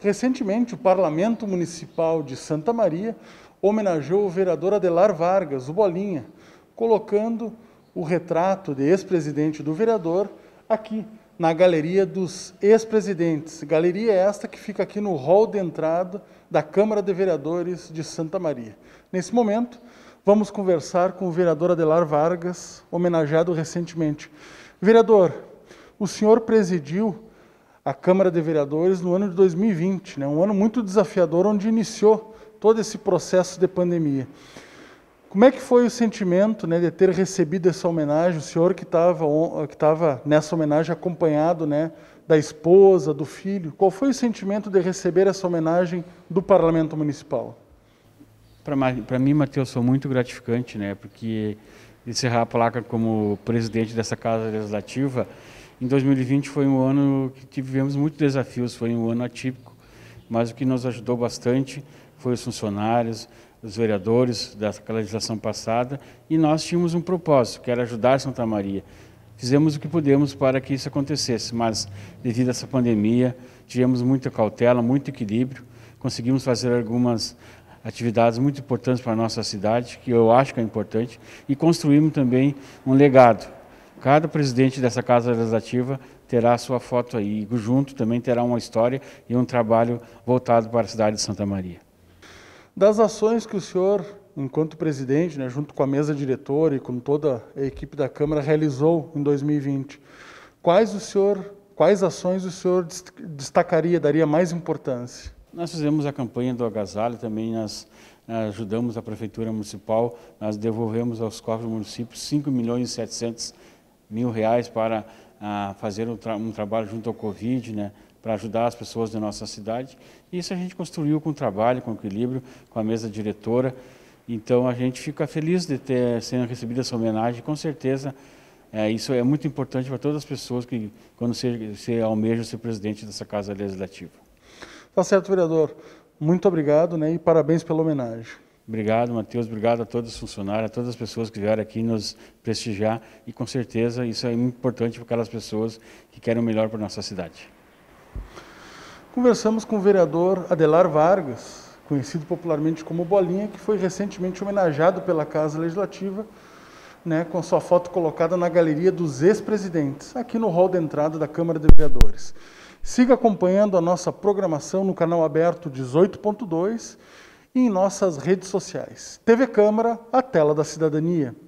Recentemente, o Parlamento Municipal de Santa Maria homenageou o vereador Adelar Vargas, o Bolinha, colocando o retrato de ex-presidente do vereador aqui na Galeria dos Ex-Presidentes. Galeria esta que fica aqui no hall de entrada da Câmara de Vereadores de Santa Maria. Nesse momento, vamos conversar com o vereador Adelar Vargas, homenageado recentemente. Vereador, o senhor presidiu a Câmara de Vereadores no ano de 2020, né? um ano muito desafiador, onde iniciou todo esse processo de pandemia. Como é que foi o sentimento né, de ter recebido essa homenagem? O senhor que estava nessa homenagem acompanhado né, da esposa, do filho, qual foi o sentimento de receber essa homenagem do Parlamento Municipal? Para mim, Matheus, foi muito gratificante, né, porque encerrar a placa como presidente dessa Casa Legislativa em 2020 foi um ano que tivemos muitos desafios, foi um ano atípico, mas o que nos ajudou bastante foi os funcionários, os vereadores daquela legislação passada, e nós tínhamos um propósito, que era ajudar Santa Maria. Fizemos o que pudemos para que isso acontecesse, mas devido a essa pandemia, tivemos muita cautela, muito equilíbrio, conseguimos fazer algumas atividades muito importantes para a nossa cidade, que eu acho que é importante, e construímos também um legado Cada presidente dessa Casa Legislativa terá sua foto aí, junto também terá uma história e um trabalho voltado para a cidade de Santa Maria. Das ações que o senhor, enquanto presidente, né, junto com a mesa diretora e com toda a equipe da Câmara, realizou em 2020, quais, o senhor, quais ações o senhor destacaria, daria mais importância? Nós fizemos a campanha do agasalho, também nós eh, ajudamos a Prefeitura Municipal, nós devolvemos aos cofres do município 5 milhões e 700 mil reais para ah, fazer um, tra um, trabalho junto ao Covid, né, para ajudar as pessoas da nossa cidade. E isso a gente construiu com trabalho, com equilíbrio, com a mesa diretora. Então a gente fica feliz de ter sendo recebida essa homenagem. Com certeza é, isso é muito importante para todas as pessoas que quando se, se almeja ser presidente dessa casa legislativa. Tá certo, vereador. Muito obrigado, né, e parabéns pela homenagem. Obrigado, Matheus. Obrigado a todos os funcionários, a todas as pessoas que vieram aqui nos prestigiar. E com certeza isso é muito importante para aquelas pessoas que querem o melhor para a nossa cidade. Conversamos com o vereador Adelar Vargas, conhecido popularmente como Bolinha, que foi recentemente homenageado pela Casa Legislativa né, com sua foto colocada na galeria dos ex-presidentes, aqui no hall de entrada da Câmara de Vereadores. Siga acompanhando a nossa programação no canal aberto 18.2 e em nossas redes sociais. TV Câmara, a tela da cidadania.